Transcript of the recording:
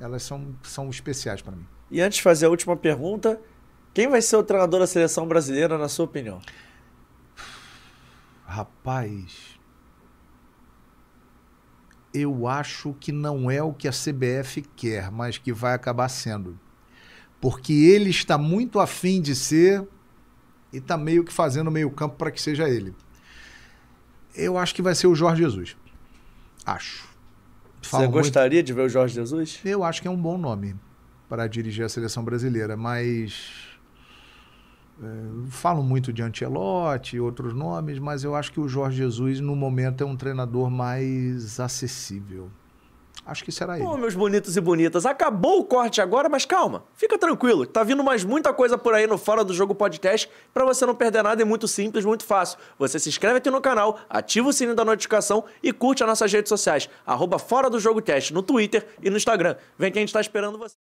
elas são, são especiais para mim. E antes de fazer a última pergunta, quem vai ser o treinador da seleção brasileira, na sua opinião? Rapaz, eu acho que não é o que a CBF quer, mas que vai acabar sendo. Porque ele está muito afim de ser e está meio que fazendo meio campo para que seja ele. Eu acho que vai ser o Jorge Jesus. Acho. Falam Você gostaria muito... de ver o Jorge Jesus? Eu acho que é um bom nome para dirigir a seleção brasileira, mas é, falam muito de Antelote e outros nomes, mas eu acho que o Jorge Jesus, no momento, é um treinador mais acessível. Acho que será isso. Bom, meus bonitos e bonitas, acabou o corte agora, mas calma, fica tranquilo. Tá vindo mais muita coisa por aí no Fora do Jogo Podcast para você não perder nada. É muito simples, muito fácil. Você se inscreve aqui no canal, ativa o sininho da notificação e curte as nossas redes sociais, arroba Fora do Jogo Cast no Twitter e no Instagram. Vem que a gente tá esperando você.